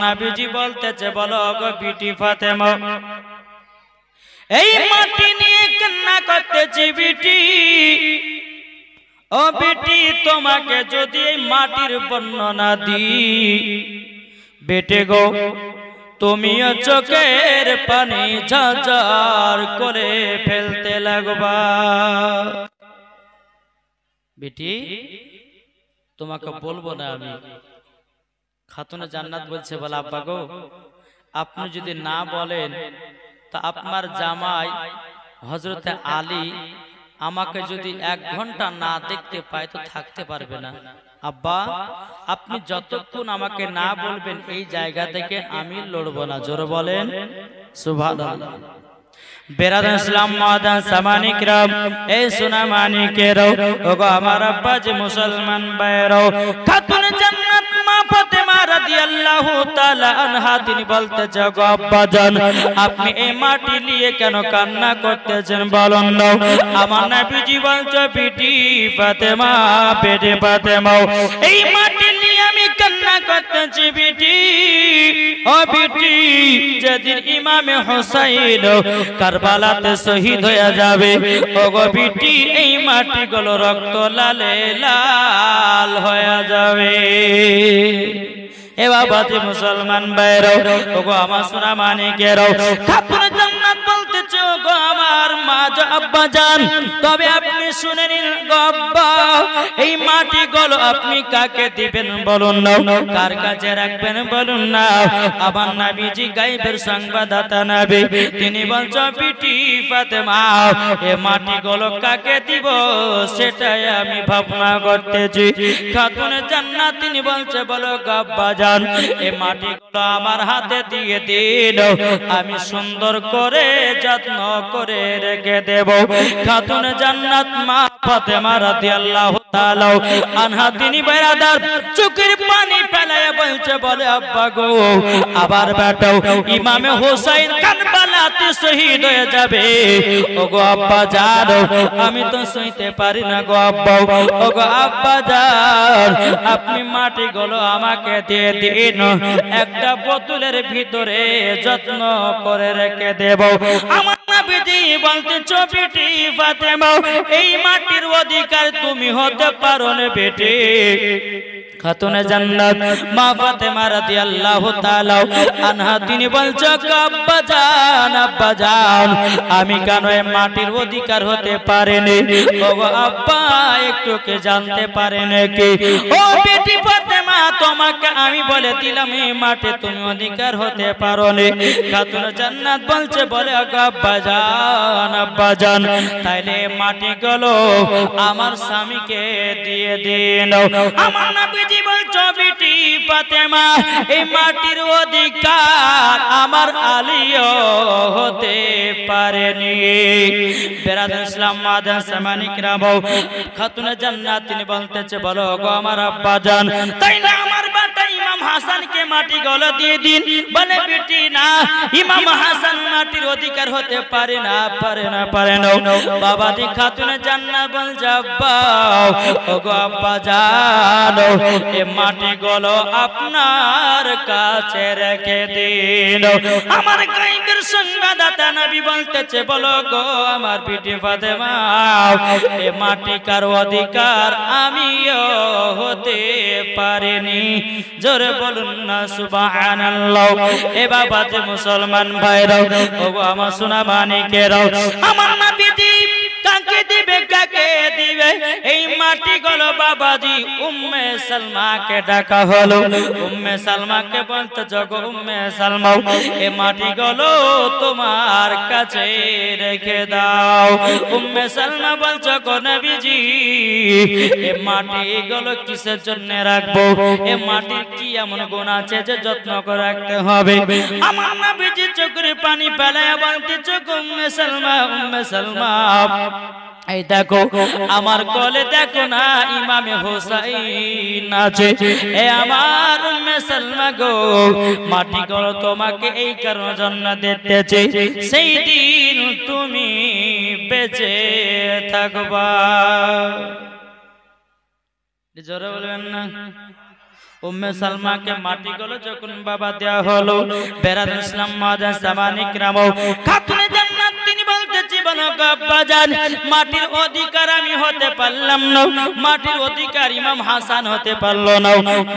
নাবিজি বলতেছে বল গো বিটি ফাতেমা এই মাটি নিয়ে কান্না করতেছি বিটি ও বেটি তোমাকে যদি এই মাটির বর্ণনা দি বেটে গো তুমিও চোখের পানি ঝাঁঝার করে ফেলতে লাগবা বেটি তোমাকে বলবো না আমি খাতুনে জান্নাত বলছে বলে আব্বা গো আপনি যদি না বলেন তা আপনার জামাই হজরতে আলী আমাকে যদি এক ঘন্টা না দেখতে পায় তো থাকতে পারবে না আব্বা আপনি যতক্ষণ আমাকে না বলবেন এই জায়গা থেকে আমি লড়বো না জোর বলেন সুভাদ ইসলাম সামানিক এই আমার আব্বা যে মুসলমান বাইরও জান্নাত ফাতেমা রাদিয়াল্লাহু তাআলা আনহা তিনি বলতে চাও গো আব্বাজান এই মাটি করতেছি বিটি ও বিটি যেদিন ইমামে হোসাইন কারবালাতে শহীদ হয়ে যাবে ও গো বিটি এই মাটিগুলো রক্ত লালে লাল হয়ে যাবে এ বাবাতে মুসলমান বাইরও ওগো আমার সোনা মানিকেরও থাপড় গো আমার তবে আপনি শুনে নিন গব্বা এই মাটি আপনি কাকে দিবেন বলুন না কার কাছে রাখবেন বলুন না নাবিজি গাইবের সংবাদদাতা নাবি তিনি ফাতেমা এ মাটি কাকে দিব সেটাই আমি ভাবনা করতেছি খাতুন জান্নাত তিনি বলছে বলো গব্বা যান এ মাটি আমার হাতে দিয়ে দিন আমি সুন্দর করে যত্ন করে রেখে দেব খাতুন জান্নাত মা ফাতেমা রাদিয়াল্লাহু তাআলা আনহা তিনি বেরাদার চুকির পানি ফেলায় বলছে বলে আব্বা গো আবার বেটাও ইমামে হোসাইন কারবালাতে শহীদ হয়ে যাবে ওগো আব্বা যান আমি তো সইতে পারি না গো আব্বা ওগো আব্বা যান আপনি মাটি গুলো আমাকে দিয়ে দিন একটা বোতলের ভিতরে যত্ন করে রেখে দেব আমার নাবিদি বলতে চবিটি ফাতেমা এই মাটির অধিকার তুমি হতে পারো না খাতুনে জান্নাত মা ফাতেমা রাদিয়াল্লাহু তাআলা আনহা তিনি বলছে আব্বা জান আব্বা জান আমি কেন এই মাটির অধিকার হতে পারি পারেনি ওগো আব্বা একটু কে জানতে পারে নে নাকি ও বেটি ফাতেমা তোমাকে আমি বলে দিলাম এই মাঠে তুমি অধিকার হতে পারো নি খাতুনে জান্নাত বলছে বলে ওগো আব্বা জান আব্বা জান তাইলে মাটি গলো আমার স্বামীকে দিয়ে দিন আমার নবী পাতেমা এই মাটির অধিকার আমার আলিও হতে পারেনি ইসলাম খাতুনে জান্নাত তিনি বলতেছে বলো গো আমার আব্বা জান তাই না আমার বাটা ইমাম মাটি দিয়ে দিন বলে বেটি না ইমাম হাসান মাটির অধিকার হতে পারে না পারে না পারে না বাবা দি খাতুনে জান্নাত বল যাবা ও গো আব্বা জানো এ মাটি গলো আপনার কাছে রেখে দিন আমার গাইবের সংবাদাতা নবী বলতেছে বলো গো আমার পিটি ফাতেমা এ মাটি কার অধিকার আমিও হতে পারিনি জোরে বলুন না সুবহানাল্লাহ এ বাবাতে মুসলমান ভাইরাও ও আমার সোনা মানিকেরাও আমার নবী নবীজি কাকে দিবে কাকে দিবে এই মাটি গল বাবাজি উম্মে সালমাকে ডাকা হলো উম্মে সালমাকে বলতে জগ উম্মে সালমা এ মাটি গল তোমার কাছে রেখে দাও উম্মে সালমা বলছো নবীজি এ মাটি গলো কিসের জন্য রাখবো এ মাটির কি এমন গুণ আছে যে যত্ন করে রাখতে হবে আমার নবীজি চোখের পানি পেলায় বানতে চোখ উম্মে সালমা উম্মে সালমা এই দেখো আমার কলে দেখো না ইমামে হোসাইন আছে এ আমার গো মাটি কর তোমাকে এই কারণ জন্য দিতেছে সেই দিন তুমি বেঁচে থাকবা জোরে বলবেন না উম্মে সালমাকে মাটি গলো যখন বাবা দেয়া হলো বেরাদ ইসলাম মাদান সামানিক রামও খাতুনে জীবন বাজান মাটির অধিকার আমি হতে পারলাম না মাটির অধিকার ইমাম হাসান হতে পারলো না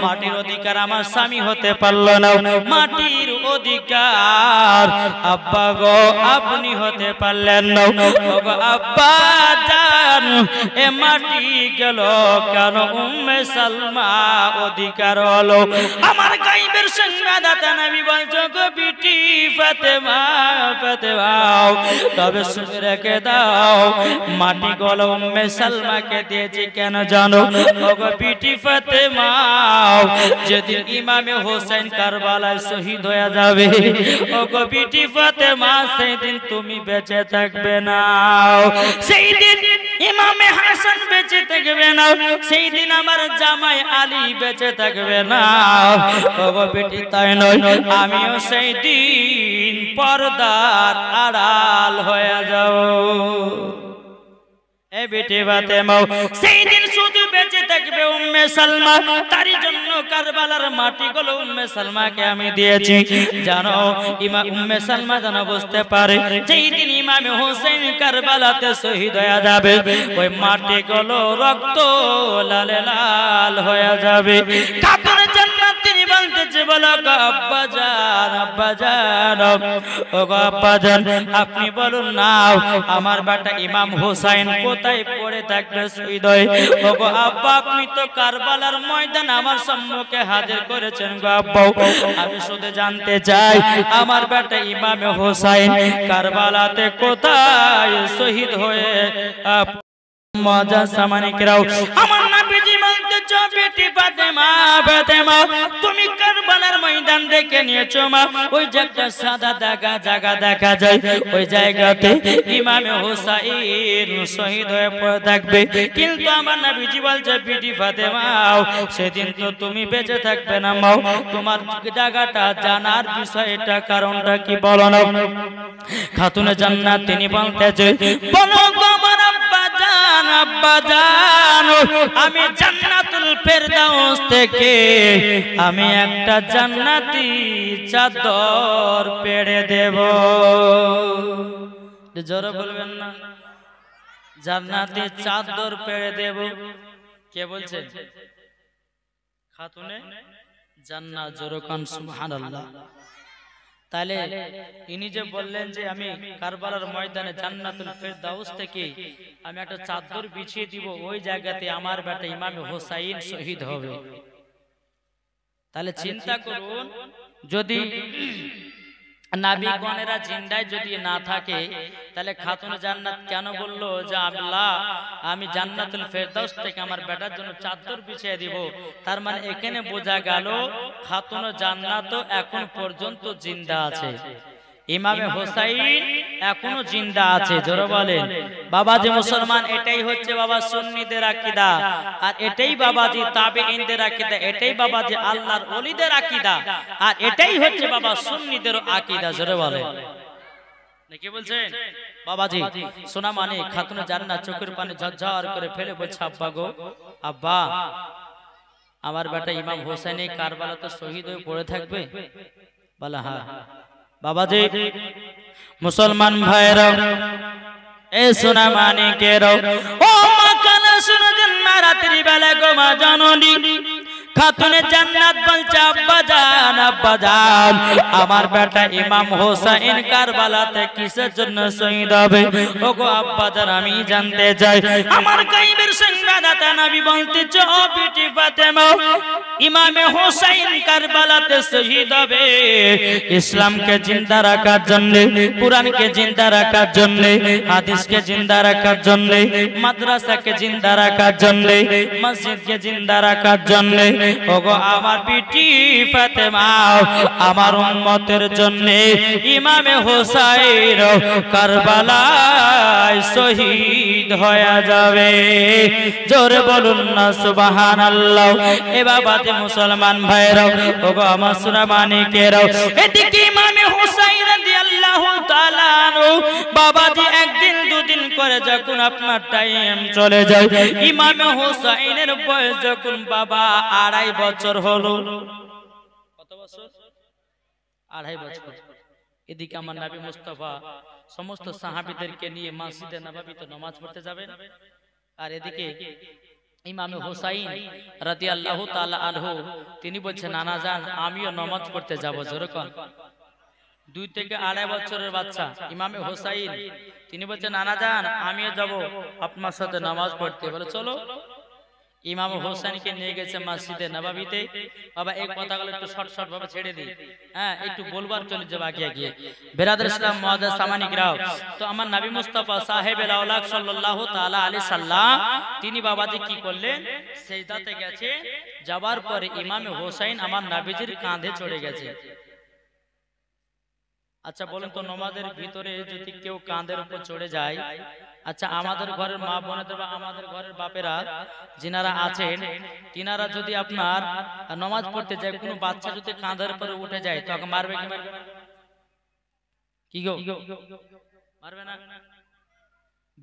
মাটির অধিকার আমার স্বামী হতে পারলো না মাটির অধিকার আব্বা গো আপনি হতে পারলেন না আব্বা জান এ মাটি গেল কেন উম্মে সালমা অধিকার হলো আমার গাইবের সংবাদাতা নবী বলছো গো বিটি ফাতেমা ফাতেমা তবে রেখে দাও মাটি গলম উম্মে সালমাকে দিয়েছি কেন জানো ওগো বিটি ফাতেমা যেদিন ইমামে হোসেন কারবালায় শহীদ হয়ে যাবে ওগো বিটি ফাতেমা সেই দিন তুমি বেঁচে থাকবে না সেই দিন ইমামে হাসান বেঁচে না সেই দিন আমার জামাই আলী বেঁচে থাকবে না বাবা বেটি তাই নয় আমিও সেই দিন পর্দার আড়াল হয়ে যাব এ বেটি বাতে মাও সেই দিন বেঁচে থাকবে উম্মে সালমা তার জন্য কারবালার মাটি গুলো উম্মে সালমাকে আমি দিয়েছি জানো ইমা উম্মে সালমা যেন বুঝতে পারে যেই দিন ইমাম হোসেন কারবালাতে শহীদ হয়ে যাবে ওই মাটি গুলো রক্ত লাল লাল হয়ে যাবে কাপড় যেন তিনি বলতেছে বলো আব্বা আপনি বলুন না আমার বাটা ইমাম কোথায় পড়ে থাকবে আব্বা আপনি তো কারবালার ময়দান আমার সম্মুখে হাজির করেছেন গো আমি শুধু জানতে চাই আমার বেটা ইমাম হোসাইন কারবালাতে কোথায় শহীদ হয়ে মজা বেটি তুমি কারবালার ময়দান দেখে নিয়েছো মা ওই যে একটা সাদা দাগা জায়গা দেখা যায় ওই জায়গাতে ইমাম হুসাইন শহীদ হয়ে পড়ে থাকবে কিন্তু আমার নাবিজি বলছে বেটি সেদিন তো তুমি বেঁচে থাকবে না মা তোমার জায়গাটা জানার বিষয়টা কারণটা কি বলো না খাতুনে জান্নাত তিনি যে বলো গো আমার জান আব্বা জান আমি জান্নাতুল ফেরদাউস থেকে আমি একটা জান্নাতি চাদর পেড়ে দেব জোরে বলবেন না জান্নাতি চাদর পেড়ে দেব কে বলছে খাতুনে জান্নাত কান সুবহানাল্লাহ তাহলে ইনি যে বললেন যে আমি কারবালার ময়দানে জান্নাতুল ফেরদাউস থেকে আমি একটা চাদর বিছিয়ে দিব ওই জায়গাতে আমার বেটা ইমাম হোসাইন শহীদ হবে তাহলে চিন্তা করুন যদি জিন্দায় যদি না থাকে তাহলে খাতুন জান্নাত কেন যে আমি জান্নাতুল ফেরদাউস থেকে আমার বেটার জন্য চাদর বিছিয়ে দিব তার মানে এখানে বোঝা গেল খাতুন জান্নাতও এখন পর্যন্ত জিন্দা আছে ইমামে হোসাইন এখনো জিন্দা আছে জোরে বলেন বাবা যে মুসলমান এটাই হচ্ছে বাবা সুন্নিদের আকীদা আর এটাই বাবা যে তাবেঈনদের আকীদা এটাই বাবা যে আল্লাহর ওলিদের আকীদা আর এটাই হচ্ছে বাবা সুন্নিদের আকীদা জোরে বলেন কি বলছেন বাবাজি সোনা মানে, মানে খাতুন জান্নাত চোখের পানে ঝরঝর করে ফেলে বলছে আব্বা গো আব্বা আমার বেটা ইমাম হোসেন কারবালাতে শহীদ হয়ে পড়ে থাকবে বলা হ্যাঁ বাবাজি মুসলমান ভাইরা এ সোনা মানিকের ও মা কানে শোনো জন্মা রাত্রি বেলা গো মা জননী খাতুনে জান্নাত বলছ আব্বাজান আব্বাজান আমার बेटा ইমাম হোসেন কারবালাতে শহীদ হবে ওগো আব্বাজান আমি জানতে চাই আমার কায়বের সংখ্যাদাতা নবী বলতেছো बेटी فاطمه ইমামে হোসেন কারবালাতে শহীদ হবে ইসলামকে जिंदा রাখার জন্য কুরআনকে जिंदा রাখার জন্য হাদিসকে जिंदा রাখার জন্য মাদ্রাসাকে जिंदा রাখার জন্য মসজিদকে जिंदा রাখার জন্য ওগো আমার পিটি ফাতেমা আমার উন্মতের জন্য ইমামে হোসাইর কারবালা শহীদ হয়ে যাবে জোরে বলুন না আল্লাহ এ বাবাতে মুসলমান ভাইরাও ওগো আমার সুরা মানিকেরাও এদিকে ইমামে হোসাইন রাদিয়াল্লাহু এদিকে আমার নাবি মুস্তফা সমস্ত সাহাবিদেরকে নিয়ে মাসিদে পড়তে আর এদিকে ইমামে হোসাইন রাতি আল্লাহ তালা তিনি বলছেন নানা যান আমিও নামাজ পড়তে যাবো যেরকম দুই থেকে আড়াই বছরের বাচ্চা ইমামে হোসাইন তিনি বলছেন নানা যান আমিও যাব আপনার সাথে নামাজ পড়তে বলে চলো ইমাম হোসেনকে নিয়ে গেছে মসজিদে নবাবিতে বাবা এই কথাগুলো একটু শর্ট শর্ট ভাবে ছেড়ে দিই হ্যাঁ, হ্যাঁ একটু বলবার চলে যাবো আগে আগে বেরাদুল ইসলাম মহাদা সামানি গ্রাহ তো আমার নবী মুস্তফা সাহেব আলাহ সাল্লাহ তালা আলী সাল্লাহ তিনি বাবাজি কি করলেন সেই সেজদাতে গেছে যাবার পরে ইমাম হোসেন আমার নাবিজির কাঁধে চড়ে গেছে আচ্ছা, আচ্ছা বলুন তো নমাজের ভিতরে যদি কেউ কাঁধের উপর চড়ে যায় আচ্ছা, আচ্ছা আমাদের ঘরের মা বোনেদের বা আমাদের ঘরের বাপেরা যিনারা আছেন তিনারা যদি আপনার নমাজ পড়তে যায় কোনো বাচ্চা যদি কাঁধের উপরে উঠে যায় তখন মারবে কি মারবে কি গো মারবে না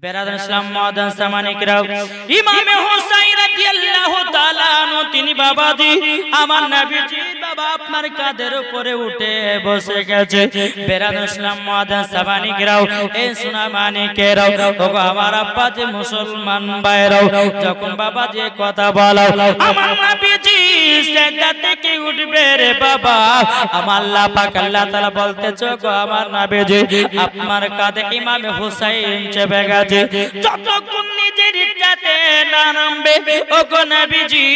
আমার বাবা আপনার কাদের উপরে উঠে বসে গেছে আমার আব্বা যে মুসলমান ভাইরাও যখন বাবা যে কথা বলাও আমার থেকে উঠবে রে বাবা আমার আল্লাহ কাল্লা আল্লাহ তাআলা গো আমার নবীজি আপনার কাঁধে ইমামে হুসাইন চেপে গেছে আছে যতক্ষণ নিজের ইচ্ছাতে নামবে ও নবীজি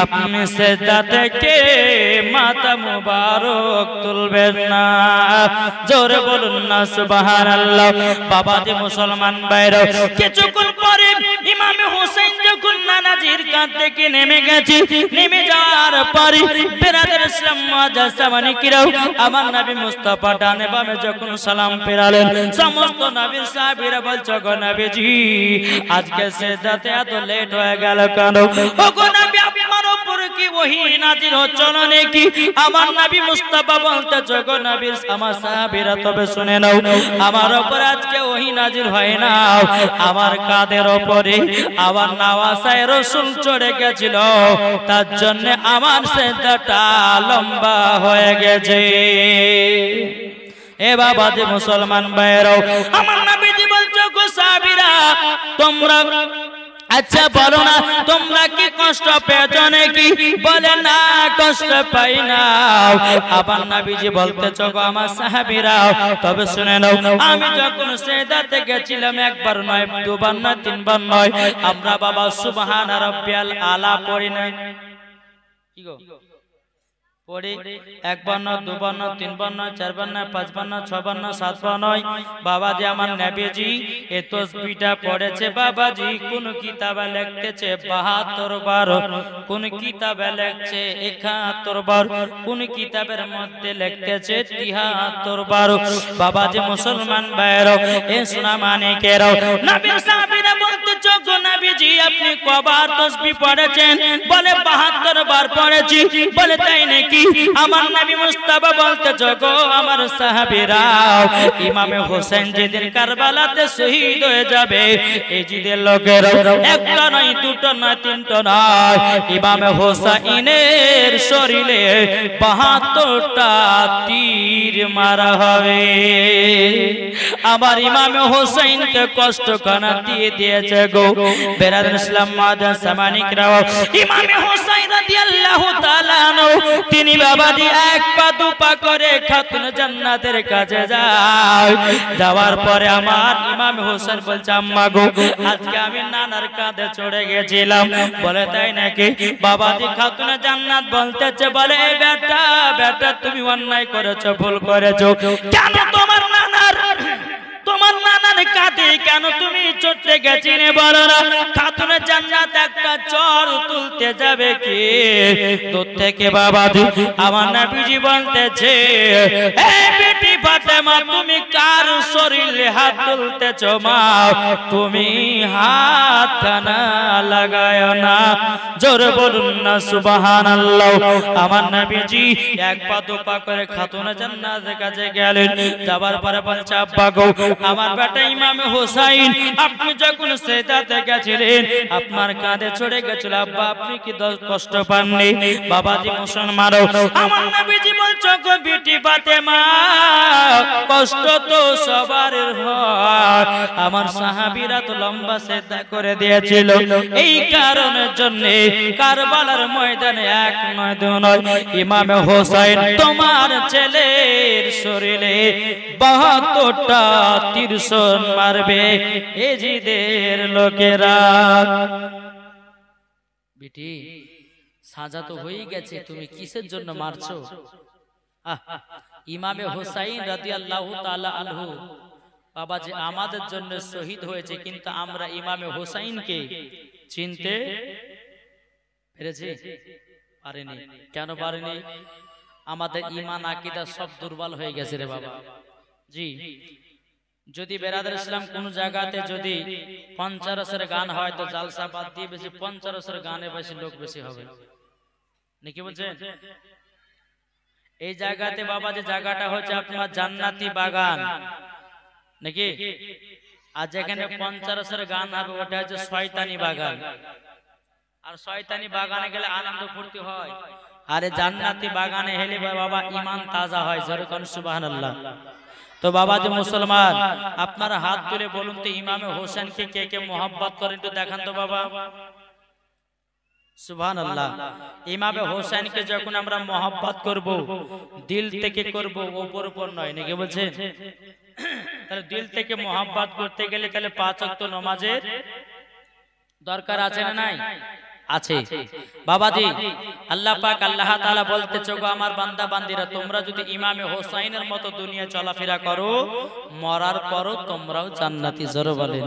আপনি সেজদা থেকে মাতা মুবারক তুলবেন না জোরে বলুন না সুবহানাল্লাহ বাবা যে মুসলমান বাইরে কিছুক্ষণ পরে ইমাম হোসেন যখন নানাজির কাঁধ থেকে নেমে গেছে নেমে যাওয়ার পরে বেরাদের সামানি কিরাও আমার নবী মুস্তাফা ডানে বামে যখন সালাম ফেরালেন সমস্ত নবীর সাহাবীরা বলছো গো নবীজি আজকে সেদাতে এত লেট হয়ে গেল কেন ও গো নবী কি ওহি নাজির হচ্ছিল নাকি আমার নবী মুস্তাফা বলতে জগ নবীর আমার সাহাবীরা তবে শুনে নাও আমার উপর আজকে ওহি নাজির হয় না আমার কাদের উপরে আমার নাওয়াসায় রসুন চড়ে গেছিল তার জন্য আমার সেদাটা লম্বা হয়ে গেছে এ বাবা যে মুসলমান ভাইয়েরাও আমার নবীজি বলছো গো সাহাবীরা তোমরা আচ্ছা বলো না তোমরা কি কষ্ট পেয়েছ নাকি বলে না কষ্ট পাই না আবার নাবিজি বলতেছ গো আমার সাহাবীরা তবে শুনে নাও আমি যখন সেদাতে গেছিলাম একবার নয় দুবার নয় তিনবার নয় আমরা বাবা সুবহান রাব্বিয়াল আলা পড়ি নাই কি গো এক চার পাঁচ বাবা এ পড়েছে বাবাজি কোন কিতাবে লিখতেছে কোন কিতাবে কোন কিতাবের মধ্যে লিখতেছে তিহাত্তর বার বাবা যে মুসলমান বাইর এ সোনা মানে আপনি কবার তসবি পড়েছেন বলে বাহাত্তর বার পড়েছি বলে তাই নাকি আমার নবী মুস্তাফা বলতে আমার ইমামে হোসেন যেদিন কারবালাতে শহীদ হয়ে যাবে এজিদের লোকের একটা নয় দুটো তিনটা নয় ইমামে হোসাইনের শরীরে বাহাত্তরটা তীর মারা হবে ইমামে হোসেনকে কষ্ট কানা দিয়ে দিয়েছে গো বেরাদুল ইসলাম সামানিক রাও ইমামে তিনি তিনি বাবাজি এক পা দু করে খাতুন জান্নাতের কাছে যায় যাওয়ার পরে আমার ইমাম হোসেন বলছে আম্মা গো আজকে আমি নানার কাঁধে চড়ে গেছিলাম বলে তাই নাকি বাবাজি খাতুন জান্নাত বলতেছে বলে বেটা বেটা তুমি অন্যায় করেছো ভুল করেছো কেন তোমার নানার তোমার না সন্তান কাঁদে কেন তুমি চড়তে গেছিলে বলো না জান্নাত একটা চর তুলতে যাবে কি তোর থেকে বাবা আমার তুমি কার শরীরে হাত তুলতেছ মা তুমি হাত লাগায় না জোর বলুন না সুবাহান আমার নাবিজি এক পা দু পা করে খাতুন কাছে গেলেন যাবার পরে বলছে আমার বেটাই ইমাম হোসাইন আপনি যখন সেদাতে গেছিলেন আপনার কাঁধে চড়ে গেছিল আব্বা আপনি কি কষ্ট পাননি মোশন মারো আমার নবীজি বলছো গো বিটি বাতে মা কষ্ট তো সবার হয় আমার সাহাবীরা তো লম্বা সেদা করে দিয়েছিল এই কারণের জন্য কারবালার ময়দানে এক নয় দু নয় ইমাম হোসাইন তোমার ছেলের শরীরে বাহাত্তরটা তিরিশ কসম মারবে এজিদের লোকেরা বিটি সাজা তো হয়ে গেছে তুমি কিসের জন্য মারছো ইমামে হোসাইন রাজি আল্লাহ আনহু বাবা যে আমাদের জন্য শহীদ হয়েছে কিন্তু আমরা ইমামে হোসাইনকে চিনতে পেরেছি পারেনি কেন পারেনি আমাদের ইমান আকিদা সব দুর্বল হয়ে গেছে রে বাবা জি যদি বেরাদার ইসলাম কোন জায়গাতে যদি পঞ্চারসের গান হয় তো জালসা বাদ দিয়ে বেশি পঞ্চারসের গানে বেশি লোক বেশি হবে নাকি বলছেন এই জায়গাতে বাবা যে জায়গাটা হচ্ছে আপনার জান্নাতি বাগান নাকি আর যেখানে পঞ্চারসের গান হবে ওটা হচ্ছে শয়তানি বাগান আর শয়তানি বাগানে গেলে আনন্দ ফুর্তি হয় আরে জান্নাতি বাগানে হেলে বাবা ইমান তাজা হয় জোরে কোন আল্লাহ তো বাবা যে মুসলমান আপনার হাত তুলে বলুন তো ইমামে হোসেনকে কে কে মোহাম্মত করেন একটু দেখান তো বাবা আল্লাহ ইমামে হোসেনকে যখন আমরা দিল থেকে ওপর ওপর নয় নাকি বলছেন তাহলে দিল থেকে করতে গেলে তাহলে দরকার আছে না নাই আছে বাবাজি আল্লাহ পাক আল্লাহ তাআলা বলতে গো আমার বান্দা বান্দিরা তোমরা যদি ইমামে হোসাইনের মতো দুনিয়া চলাফেরা করো মরার পরও তোমরাও জান্নাতি জোর বলেন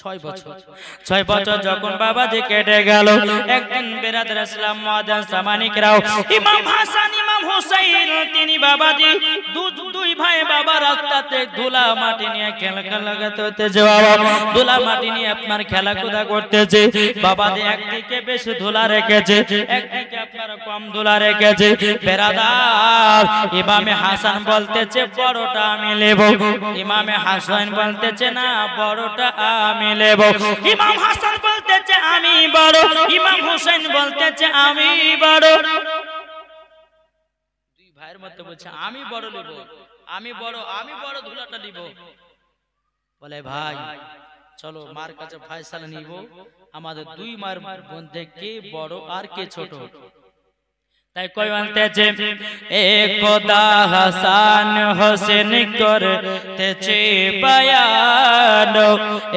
ছয় বছর ছয় বছর যখন বাবা যে কেটে গেল একদিন বেরাদার ইসলাম মহাদান সামানিক ইমাম হাসান ইমাম হোসাইন তিনি বাবাজি দুই ভাই বাবা রাস্তাতে ধুলা মাটি নিয়ে খেলা বাবা ধুলা মাটি নিয়ে আপনার একদিকে বেশি ধুলা রেখেছে একদিকে আপনার কম ধুলা রেখেছে বেরাদার ইমামে হাসান বলতেছে বড়টা আমি নেব ইমামে হাসান বলতেছে না বড়টা আমি আমি ইমাম হাসান বলতেছে আমি বড় ইমাম হোসেন বলতেছে আমি বড় দুই ভাইয়ের মতো বলছে আমি বড় আমি বড় আমি বড় ধুলাটা বলে ভাই চলো মার কাছে ফায়সালা নিব আমাদের দুই মার মধ্যে কে বড় আর কে ছোট তাই কই মানতেছে এ কোদা হাসান হোসেন করতেছে বয়ান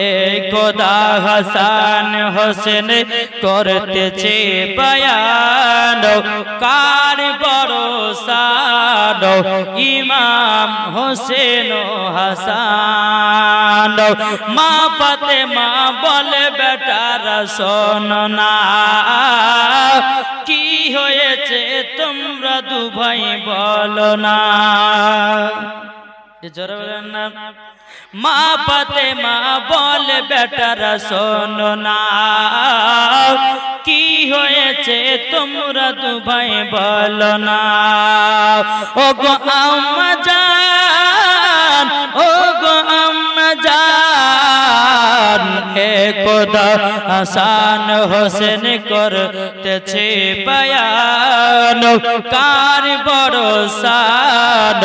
এ কোদা হাসান হোসেন করতেছে বয়ান কার বড় সাদ ইমাম হোসেন হাসান মা ফাতেমা বলে বেটা বেটার না হয়েছে তোমরা দু ভাই বলো না মা পাতে মা বলে বেটারা শোনো না কি হয়েছে তোমরা দু ভাই বলো না ও গো আমা হাসান হোসেন করতেছে বয়ান কার বড় সান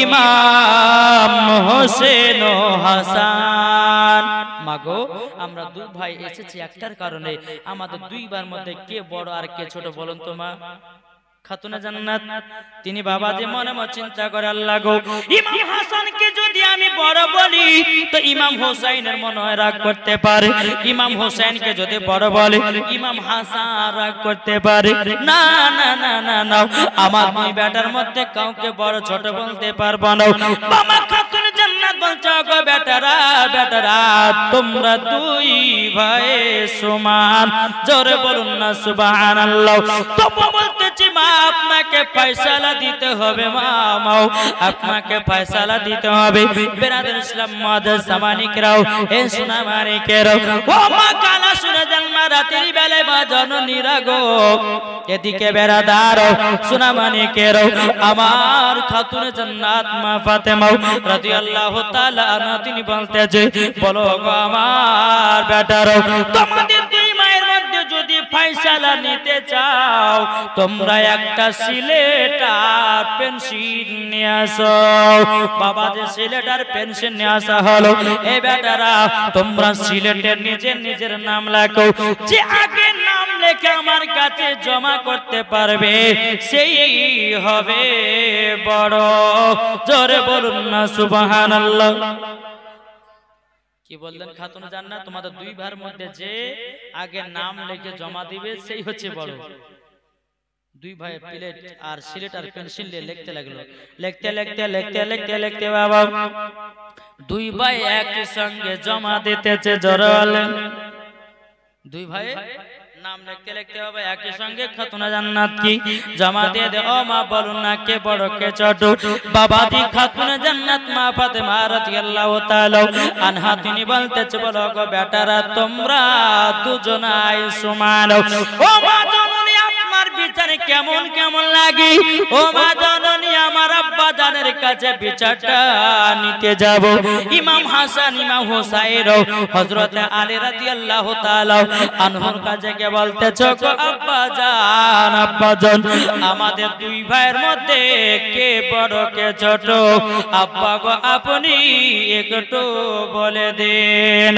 ইমাম হোসেন হাসান মাগো আমরা দু ভাই এসেছি একটার কারণে আমাদের দুইবার মধ্যে কে বড় আর কে ছোট বলুন তো মা খাতুনা জান্নাত তিনি বাবা যে মনে মনে চিন্তা করে আল্লাহ গো ইমাম হাসানকে যদি আমি বড় বলি তো ইমাম হোসাইনের মনে হয় রাগ করতে পারে ইমাম হোসাইনকে যদি বড় বলে ইমাম হাসান রাগ করতে পারে না না না না না আমার দুই বেটার মধ্যে কাউকে বড় ছোট বলতে পারবো না বাবা খাতুন জান্নাত বলছো গো বেটারা বেটারা তোমরা দুই ভাই সমান জোরে বলুন না সুবহানাল্লাহ তো বলতেছি মা আপনাকে পয়সালা দিতে হবে মামাও আপনাকে পয়সালা দিতে হবে বেরাদুল ইসলাম মাদার সামানিকরাও এ সোনা মানিকেরাও ও মা কালা শুনে যান রাতের বেলায় মা জননীরা গো এদিকে বেড়াদার সোনা মানিকেরাও আমার খাতুন জান্নাত মা ফাতেমাও রাদিয়াল্লাহু তাআলা আনা তিনি বলতেছে বলো গো আমার বেটারও তোমাদের ফাইসালা নিতে চাও তোমরা একটা সিলেটার পেনশন নিয়ে আসো বাবা যে সিলেটার পেনশন নিয়ে আসা হলো এ বেটারা তোমরা সিলেটের নিজের নিজের নাম লেখো যে আগে নাম লেখে আমার কাছে জমা করতে পারবে সেই হবে বড় জোরে বলুন না সুবহানাল্লাহ কি বললেন খাতুন জান্নাত তোমাদের দুই ভার মধ্যে যে আগে নাম লিখে জমা দিবে সেই হচ্ছে বড় দুই ভাই প্লেট আর সিলেট আর পেন্সিল দিয়ে লিখতে লাগলো লিখতে লিখতে লিখতে লিখতে লিখতে বাবা দুই ভাই একই সঙ্গে জমা দিতেছে জরল দুই ভাই নাম লিখতে লিখতে হবে একই সঙ্গে খাতুনা জান্নাত কি জমা দিয়ে দে ও মা বলুন না কে বড় কে ছোট বাবা দি খাতুনা জান্নাত মা ফাতেমা রাদিয়াল্লাহু তাআলা আনহা তিনি বলতেছে বলো গো বেটারা তোমরা দুজনাই সমান ও মা কেমন কেমন লাগি ও মা জননী আমার আব্বা জানের কাছে বিচারটা নিতে যাব ইমাম হাসান ইমাম হোসাইন হযরত আলী রাদিয়াল্লাহু তাআলা আনহর কাছে কে বলতেছ গো আব্বা জান আব্বা জান আমাদের দুই ভাইয়ের মধ্যে কে বড় কে ছোট আব্বা গো আপনি একটু বলে দেন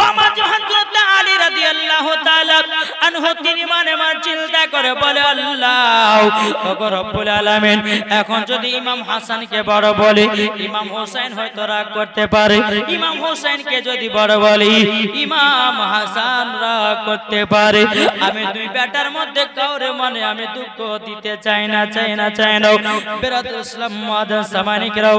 বাবা হযরত আলী রাদিয়াল্লাহু তাআলা আনহু তিনি মানে মার চিন্তা করে বলে আল্লাহ আল্লাহ রব্বুল আলামিন এখন যদি ইমাম হাসানকে বড় বলি ইমাম হোসেন হয়তো রাগ করতে পারে ইমাম হোসেনকে যদি বড় বলি ইমাম হাসান রাগ করতে পারে আমি দুই বেটার মধ্যে কাউরে মনে আমি দুঃখ দিতে চাই না চাই না চাই না বিরাদ ইসলাম মাদ সামানিকরাও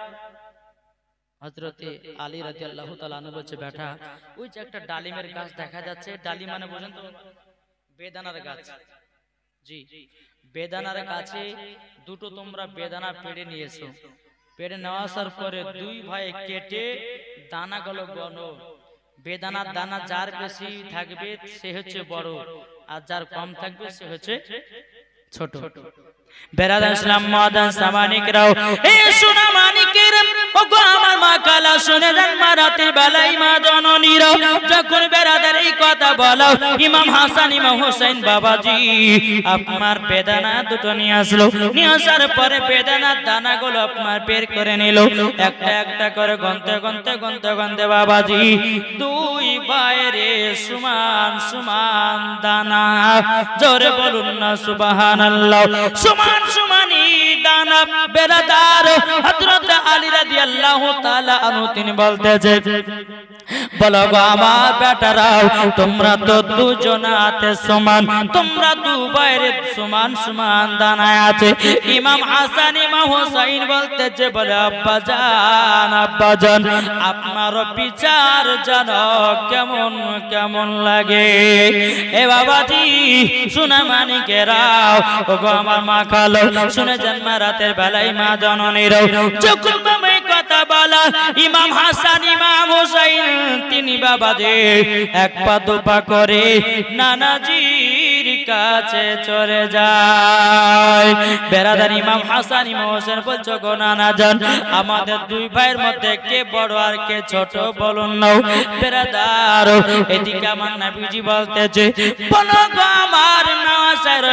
হজরতে আলী রাজি আল্লাহ তালু বলছে বেটা ওই যে একটা ডালিমের গাছ দেখা যাচ্ছে ডালিম মানে বোঝেন তো বেদানার গাছ জি বেদানার গাছে দুটো তোমরা বেদানা পেড়ে নিয়েছো পেড়ে নেওয়া আসার পরে দুই ভাই কেটে দানা গলো গনো বেদানার দানা যার বেশি থাকবে সে হচ্ছে বড় আর যার কম থাকবে সে হচ্ছে ছোট বেড়াদান ইসলাম মাদান সামানিকরাও এ সোনা মানিকের ওগো আমার মা কালা শুনে যান মা রাতে বেলায় জননীর যখন বেড়াদের এই কথা বলো ইমাম হাসান ইমাম হোসেন বাবাজি আপনার বেদানা দুটো নিয়ে আসলো নিয়ে আসার পরে বেদানার দানাগুলো আপনার বের করে নিল একটা একটা করে গন্তে গন্তে গন্তে গন্তে বাবাজি দুই বাইরে সুমান সুমান দানা জোরে বলুন না সুবহানাল্লাহ সুমান সুমানি দানা বেড়াদার হযরত আলী আল্লাহ তাআলা আনু তিনি বলতে যে বলো গো আমার বেটারাও তোমরা তো দুজন আছে সমান তোমরা দু বাইরে সমান সমান দানায় আছে ইমাম হাসান ইমাম হোসাইন বলতে যে বলে আব্বা জান আব্বা জান আপনার বিচার জান কেমন কেমন লাগে এ বাবাজি শুনে মানিকেরাও ও গো আমার মা খালো শুনে জন্ম রাতের বেলায় মা জননীর চোখ কথা বলা ইমাম হাসান ইমাম হোসাইন তিনি বাবা যে এক পা দুপা করে নানাজি নবীর কাছে চলে যায় বেড়াদার ইমাম হাসান ইমাম বলছো গো নানা যান আমাদের দুই ভাইয়ের মধ্যে কে বড় আর কে ছোট বলুন নাও এদিকে আমার নবীজি বলতেছে বলো গো আমার নাসার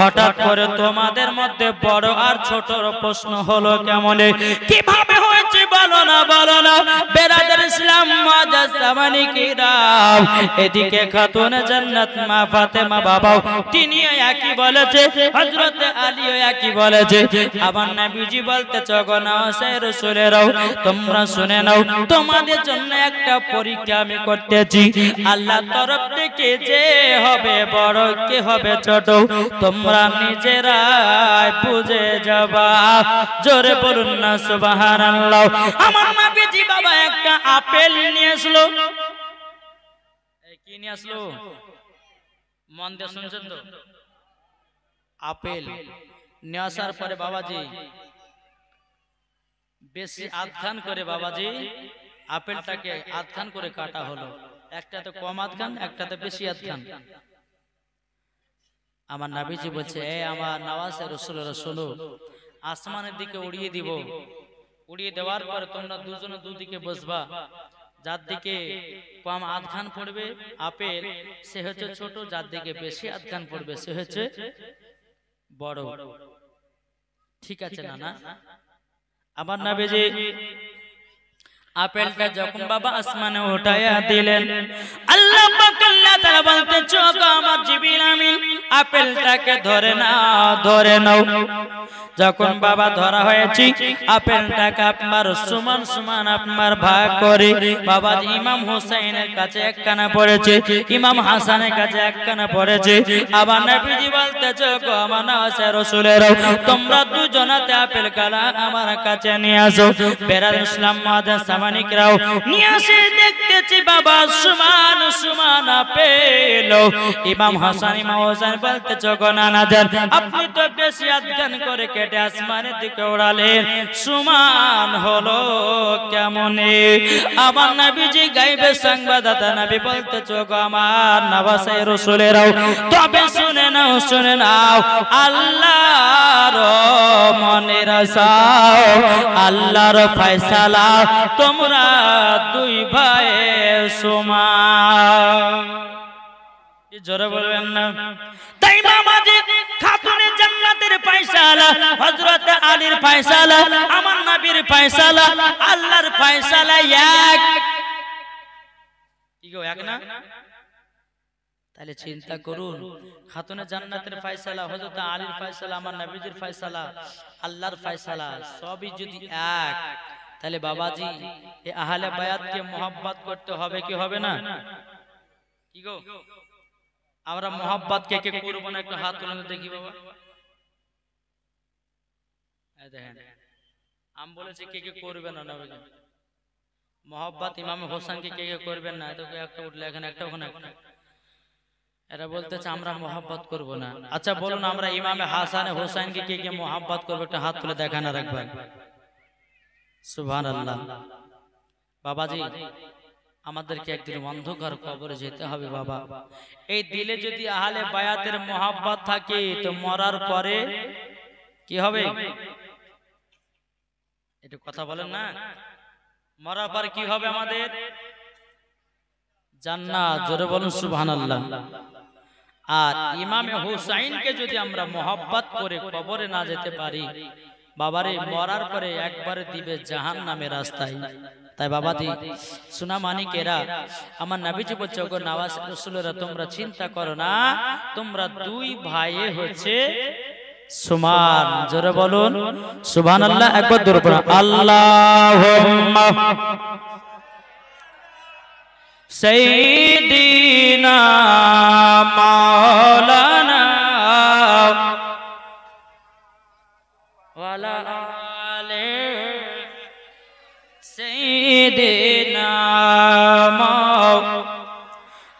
হঠাৎ করে তোমাদের মধ্যে বড় আর ছোটর প্রশ্ন হলো কেমনে কিভাবে হয়েছে বলো না বলো না বেরাদার ইসলাম মাদাস দাও এদিকে খাতুন জান্নাত মা ফাতেমা বাবাও তিনিও একই বলেছে হযরত আলীও একই বলেছে আবার নবীজি বলতে চগনা সে রাসূলেরাও তোমরা শুনে নাও তোমাদের জন্য একটা পরীক্ষা আমি করতেছি আল্লাহ তরফ থেকে যে হবে বড় কে হবে ছোট তোমরা নিজেরাই বুঝে যাবা জোরে বলুন না সুবহানাল্লাহ আমার নবীজি বাবা একটা আপেল নিয়ে আসলো কি নিয়ে আসলো মন দিয়ে শুনছেন তো আপেল নিয়ে আসার পরে বাবাজি বেশি আধান করে বাবাজি আপেলটাকে আধান করে কাটা হলো একটা তো কম আধান একটাতে বেশি আধান আমার নাবিজি বলছে এ আমার নাওয়াজ রসুল রসুল আসমানের দিকে উড়িয়ে দিব উড়িয়ে দেওয়ার পর তোমরা দুজনে দুদিকে বসবা যার দিকে কম আধখান পড়বে আপেল সে হচ্ছে ছোট যার দিকে বেশি আধখান পড়বে সে হচ্ছে বড় ঠিক আছে না না আবার না বেজে আপেলটা যখন বাবা আসমানে উঠাইয়া দিলেন আল্লাহ আল্লাহ তাআলা বলতে চোখ আমার জিবিল আমিন আপেলটাকে ধরে নাও ধরে নাও যখন বাবা ধরা হয়েছি আপেল টাকা আপনার সমান সমান আপনার ভাগ করে বাবা ইমাম হোসাইনের কাছে একখানা পড়েছে ইমাম হাসানের কাছে একখানা পড়েছে আবার নবীজি বলতেছে আমার নাসে রসুলের তোমরা দুজনাতে আপেল কালা আমার কাছে নিয়ে আসো বেরাল ইসলাম মাদা সামানিকরাও নিয়ে আসে দেখতেছি বাবা সমান সুমান আপেল ইমাম হাসান ইমাম হোসেন বলতেছে গো নানা আপনি তো বেশি আধ্যান করে কেটে আসমানের দিকে ওড়ালেন সমান হলো কেমনে আমার নাবিজি গাইবে সংবাদদাতা নাবি বলতে চোখ আমার নাবাসাই রসুলেরাও তবে শুনে নাও শুনে নাও আল্লাহর মনে রসাও আল্লাহর ফয়সালা তোমরা দুই ভাই সুমান জোরে বলবেন না তাই মামাজি খাতুনে জান্নাতের ফয়সালা হযরত আলীর ফয়সালা আমার নবীর ফয়সালা আল্লাহর ফয়সালা তাহলে চিন্তা করুন খাতুনের জান্নাতের ফয়সালা হযরত আলীর ফয়সালা আমার নবীজির ফয়সালা আল্লাহর ফাইসালা সবই যদি এক তাহলে বাবাজি এ আহলে বায়াতকে মোহাব্বত করতে হবে কি হবে না কি গো আমরা মোহাব্বত কে কে করবো না একটু হাত তুলে দেখি বাবা দেখেন আমি বলেছি কে কে করবেন না মোহাব্বত ইমাম হোসেনকে কে কে করবেন না তো একটা উঠলে এখানে একটা ওখানে একটা এরা বলতেছে আমরা মোহাব্বত করব না আচ্ছা, আচ্ছা বলুন আমরা ইমামে হাসান হোসেনকে কে কে মোহাব্বত করবো একটা হাত তুলে দেখা না রাখবেন সুবহানাল্লাহ বাবাজি আমাদেরকে একদিন অন্ধকার কবরে যেতে হবে বাবা এই দিলে যদি আহলে বায়াতের মহাব্বত থাকে তো মরার পরে কি হবে একটু কথা বলেন না মরার পর কি হবে আমাদের জান্নাত জোরে বলুন সুবহানাল্লাহ আর ইমামে হুসাইনকে যদি আমরা মোহাব্বত করে কবরে না যেতে পারি বাবারে মরার পরে একবারে দিবে জাহান্নামের রাস্তায় তাই বাবাজি সুনা মানিকেরা আমার নাবিজি বলছে ওগো নাওয়াজ রসুলেরা তোমরা চিন্তা করো না তোমরা দুই ভাইয়ে হচ্ছে সুমান জোরে বলুন সুবহান আল্লাহ একবার দূর করুন আল্লাহ সেইদিনা মাওলা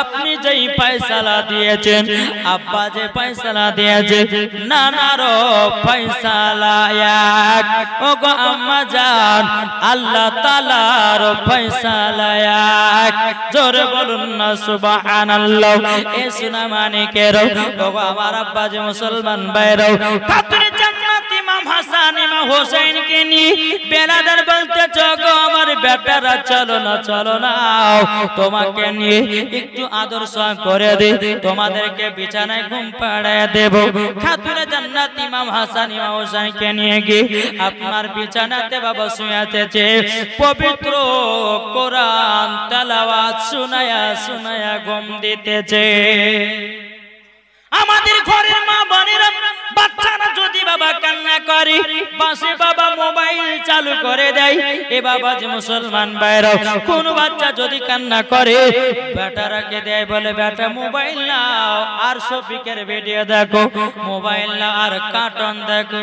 আপনি যেই পয়সালা দিয়েছেন আব্বা যে পয়সালা দিয়েছে নানারও পয়সালা ও গো আম্মা যান আল্লাহ তালার পয়সালা এক বলুন না সুবাহান আল্লাহ এ সুনা মানিকের ও আমার আব্বা যে মুসলমান ইমাম হাসান ইমাম হোসেন কে নি বেলাদার বলতে চোখ আমার বেটারা চলো না চলো না তোমাকে নিয়ে একটু আদর্শ করে দে তোমাদেরকে বিছানায় ঘুম পাড়ায় দেব খাতুনে জান্নাত ইমাম হাসান ইমাম হোসেন কে নিয়ে গে আপনার বিছানাতে বাবা শুয়াতেছে পবিত্র কোরআন তালাওয়াত শুনায়া শুনায়া ঘুম দিতেছে আমাদের ঘরের মা বোনেরা বাচ্চারা যদি বাবা কান্না করে পাশে বাবা মোবাইল চালু করে দেয় এ বাবা যে মুসলমান বাইরাও কোন বাচ্চা যদি কান্না করে বেটারাকে দেয় বলে বেটা মোবাইল নাও আর সফিকের ভিডিও দেখো মোবাইল নাও আর কার্টন দেখো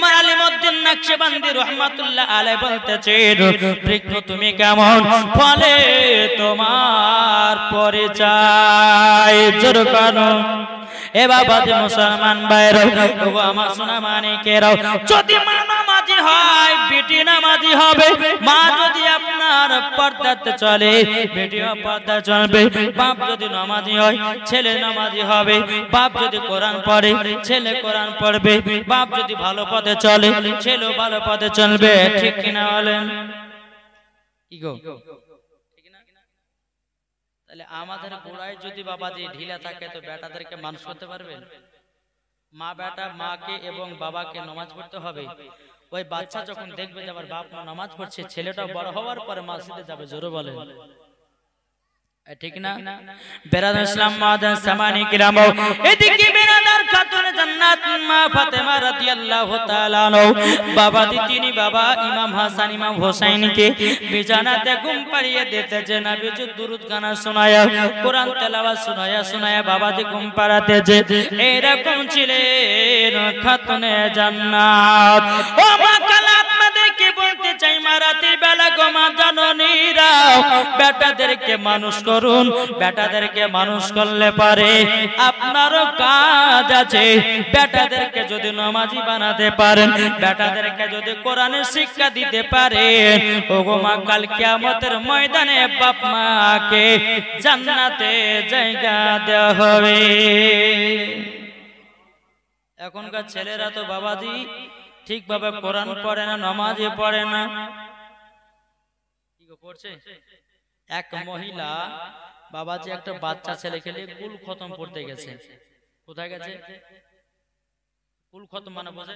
আমার মদ্দিন আলিমুদ্দিন বান্দি রহমাতুল্লাহ আলাই বলতেছেন বৃক্ষ তুমি কেমন ফলে তোমার পরিচয় জোর করো এ বাবা যে মুসলমান বাইরে আমার সোনা মানিকেরাও যদি মা নামাজি হয় বেটি নামাজি হবে মা যদি আপনার পর্দাতে চলে বেটিও পর্দা চলবে বাপ যদি নামাজি হয় ছেলে নামাজি হবে বাপ যদি কোরআন পড়ে ছেলে কোরআন পড়বে বাপ যদি ভালো পথে চলে ছেলে ভালো পথে চলবে ঠিক কিনা বলেন ইগো তাহলে আমাদের গোড়ায় যদি বাবা দিয়ে ঢিলা থাকে তো বেটাদেরকে মানুষ করতে পারবেন মা বেটা মাকে এবং বাবাকে নমাজ পড়তে হবে ওই বাচ্চা যখন দেখবে যে আমার বাপ মা নামাজ পড়ছে ছেলেটা বড় হওয়ার পরে মসজিদে যাবে জোরে বলে ঠিক না বেরাদ ইসলাম মাদান সামানি কিরাম এদিকে বেরাদার খাতুন জান্নাত মা ফাতেমা রাদিয়াল্লাহু তাআলা নও বাবা তিনি বাবা ইমাম হাসান ইমাম হোসেন কে বিছানাতে ঘুম পাড়িয়ে দিতেছে নবীজি দুরূদ গানা শোনায়া কোরআন তেলাওয়াত শোনায়া শোনায়া বাবা দি ঘুম পাড়াতে যে এরকম ছিলেন খাতুনে জান্নাত ও মা কালাত কি বলতে চাই মারাতি বেলা গো মা জননীরা বেটাদেরকে মানুষ করুন বেটাদেরকে মানুষ করলে পারে আপনারও কাজ আছে বেটাদেরকে যদি নমাজি বানাতে পারেন বেটাদেরকে যদি কোরআনে শিক্ষা দিতে পারেন ওগো মা কাল কিয়ামতের ময়দানে বাপ মাকে জান্নাতে জায়গা দেওয়া হবে এখনকার ছেলেরা তো বাবাজি ঠিকভাবে কোরআন পড়ে না নমাজে পড়ে না এক মহিলা বাবা যে একটা বাচ্চা ছেলে খেলে কুল খতম পড়তে গেছে কোথায় গেছে কুল খতম মানে বোঝে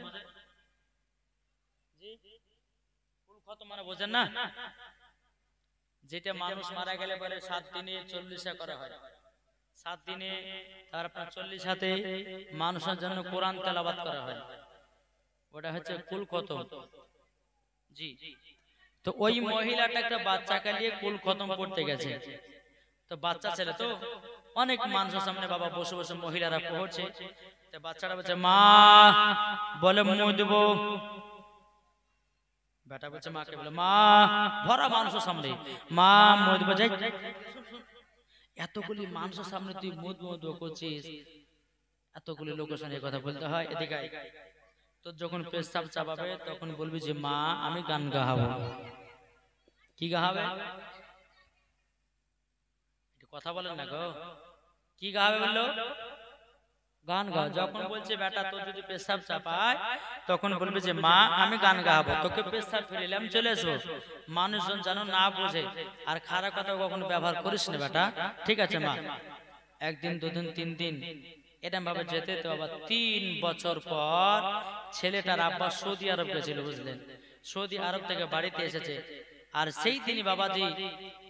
কুল খতম মানে, মানে বোঝেন না যেটা মানুষ মারা গেলে পরে সাত দিনে চল্লিশা করা হয় সাত দিনে তার চল্লিশ হাতে মানুষের জন্য কোরআন তেলাবাদ করা হয় ওটা হচ্ছে কুল খতম জি তো ওই মহিলাটা একটা বাচ্চাকে নিয়ে কুল খতম করতে গেছে তো বাচ্চা ছেলে তো অনেক মানুষের সামনে বাবা বসে বসে মহিলারা পড়ছে বাচ্চাটা বলছে মা বলে দেব বেটা বলছে মাকে বলে মা ভরা মানুষের সামনে মা যাই এতগুলি মানুষের সামনে তুই মুদ মুদ করছিস এতগুলি লোকের সঙ্গে কথা বলতে হয় এদিকে তো যখন পেশাব চাপাবে তখন বলবি যে মা আমি গান গাহাব কি গাহাবে কথা বলেন না গো কি গাহাবে বললো গান গাও যখন বলছে বেটা তোর যদি পেশাব চাপায় তখন বলবে যে মা আমি গান গাবো তোকে পেশাব ফেলিলাম চলে এসো মানুষজন যেন না বোঝে আর খারাপ কথা কখনো ব্যবহার করিস না বেটা ঠিক আছে মা একদিন দুদিন তিন দিন এটা বাবা যেতে তো আবার তিন বছর পর ছেলেটার আব্বা সৌদি আরব গেছিল বুঝলেন সৌদি আরব থেকে বাড়িতে এসেছে আর সেই তিনি বাবাজি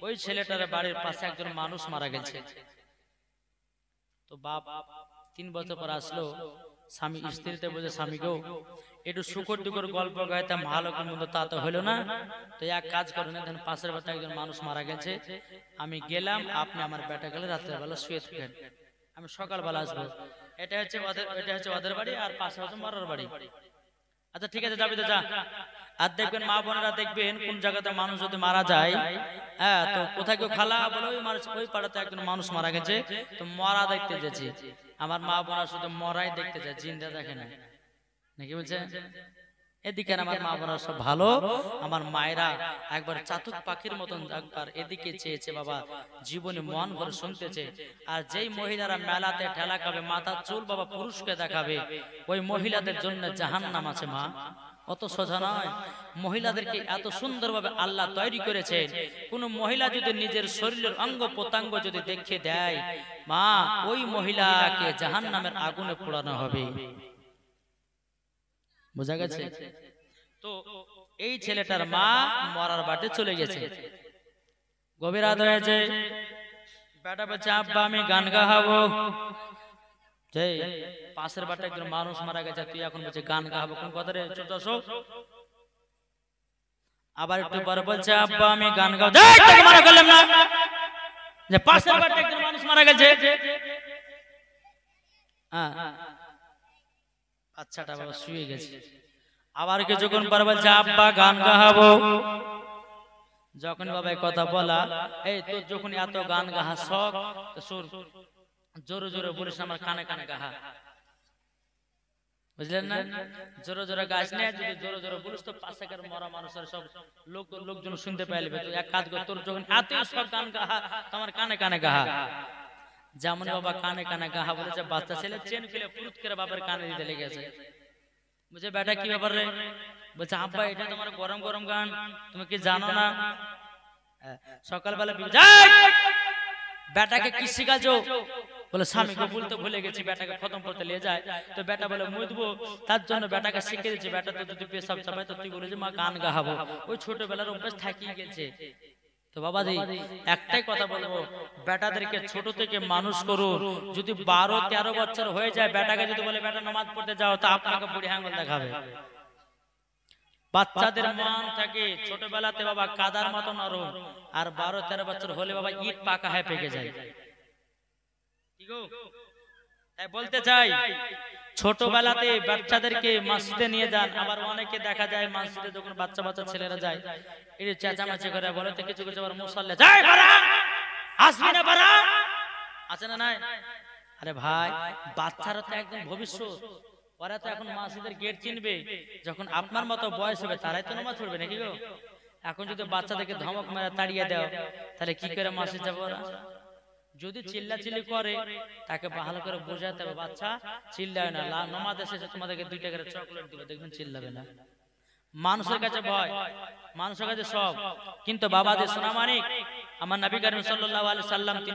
ওই ছেলেটার বাড়ির পাশে একজন মানুষ মারা গেছে তো বাপ তিন বছর পর আসলো স্বামী স্ত্রীতে বলছে গো একটু শুকর টুকর গল্প গাইতাম ভালো মন্দ তা তো হলো না তো এক কাজ করো না ধরেন পাশের বাড়িতে একজন মানুষ মারা গেছে আমি গেলাম আপনি আমার বেটা গেলে রাত্রেবেলা শুয়ে থাকেন আমি সকালবেলা আসবো এটা হচ্ছে ওদের এটা হচ্ছে ওদের বাড়ি আর পাশে হচ্ছে মরার বাড়ি আচ্ছা ঠিক আছে যাবি তো যা আর দেখবেন মা বোনেরা দেখবেন কোন জায়গাতে মানুষ যদি মারা যায় হ্যাঁ তো কোথায় কেউ খালা বলে ওই মানুষ ওই পাড়াতে একজন মানুষ মারা গেছে তো মরা দেখতে যাচ্ছি আমার মা বোনা শুধু মরাই দেখতে যায় জিন্দা দেখে না নাকি বলছে এদিকে আমার মা বোনরা সব ভালো আমার মায়েরা একবার চাতুক পাখির মতন একবার এদিকে চেয়েছে বাবা জীবনে মন ভরে শুনতেছে আর যেই মহিলারা মেলাতে ঠেলা খাবে মাথা চুল বাবা পুরুষকে দেখাবে ওই মহিলাদের জন্য জাহান নাম আছে মা অত সোজা নয় মহিলাদেরকে এত সুন্দরভাবে আল্লাহ তৈরি করেছে কোন মহিলা যদি নিজের শরীরের অঙ্গ প্রত্যঙ্গ যদি দেখে দেয় মা ওই মহিলাকে জাহান নামের আগুনে পোড়ানো হবে বোঝা গেছে তো এই ছেলেটার মা মরার বাটে চলে গেছে গভীর রাত হয়েছে বেটা বলছে আব্বা আমি গান গাহাবো পাশের বাটে একজন মানুষ মারা গেছে তুই এখন বলছে গান গাহাবো কোন কথা রে চোদ্দ আবার একটু পরে বলছে আব্বা আমি গান গাও মারা করলাম না যে পাশের বাটে একজন মানুষ মারা গেছে হ্যাঁ হ্যাঁ বাচ্চাটা বাবা শুয়ে গেছে আবার কে যখন পারবে যে আব্বা গান গাহাবো যখন বাবা কথা বলা এই তোর যখন এত গান গাহা শখ সুর জোরে জোরে বলিস আমার কানে কানে গাহা বুঝলেন না জোরে জোরে গাছ নেয় যদি জোরে জোরে বলিস তো পাশেকার মরা মানুষের সব লোক লোকজন শুনতে পাইলে এক কাজ কর তোর যখন এত শখ গান গাহা তোমার কানে কানে গাহা যেমন বাবা কানে কানে গাহা বলেছে বাচ্চা ছেলে চেন ফেলে পুরুত করে বাবার কানে দিতে লেগেছে বলছে বেটা কি ব্যাপার রে বলছে আব্বা এটা তোমার গরম গরম গান তুমি কি জানো না সকালবেলা বেটাকে কি শিখাছো বলে স্বামীকে ভুল তো ভুলে গেছি বেটাকে খতম করতে নিয়ে যায় তো বেটা বলে মুদবো আচ্ছা, আচ্ছা, তার জন্য আচ্ছা, বেটাকে শিখে দিচ্ছে বেটা তো তুই পেশাব চাপায় তো তুই বলেছি মা গান গাহাবো ওই ছোটবেলার অভ্যাস থাকিয়ে গেছে তো বাবাজি একটাই কথা বলবো বেটাদেরকে ছোট থেকে মানুষ করো যদি বারো তেরো বছর হয়ে যায় বেটাকে যদি বলে বেটা নামাজ পড়তে যাও তা আপনাকে বুড়ি আঙুল দেখাবে বাচ্চাদের মান থাকে ছোটবেলাতে বাবা কাদার মতো নরম আর বারো তেরো বছর হলে বাবা ইট পাকা হয়ে পেকে যায় ঠিক বলতে চাই ছোটবেলাতে বাচ্চাদেরকে মাসিদে নিয়ে যান আবার অনেকে দেখা যায় মাসিদে যখন বাচ্চা বাচ্চা ছেলেরা যায় এই চেঁচামাচি করে বলে তো কিছু কিছু আবার মুসল্লে যায় আসবি না পারা আছে না নাই আরে ভাই বাচ্চারা তো একদম ভবিষ্যৎ ওরা তো এখন মাসিদের গেট চিনবে যখন আপনার মতো বয়স হবে তারাই তো নামাজ পড়বে নাকি গো এখন যদি বাচ্চাদেরকে ধমক মারা তাড়িয়ে দাও তাহলে কি করে মাসিদ যাবো ওরা যদি চিল্লা চিল্লি করে তাকে ভালো করে বোঝাতে হবে বাচ্চা চিল্লায় না নমাদ এসেছে তোমাদেরকে দুইটা করে চকলেট দিবে দেখবেন চিল্লাবে না মানুষের কাছে ভয় মানুষের কাছে সব কিন্তু বাবা দেশ সোনামানিক আমার নবী করিম সাল্লাল্লাহু আলাইহি সাল্লাম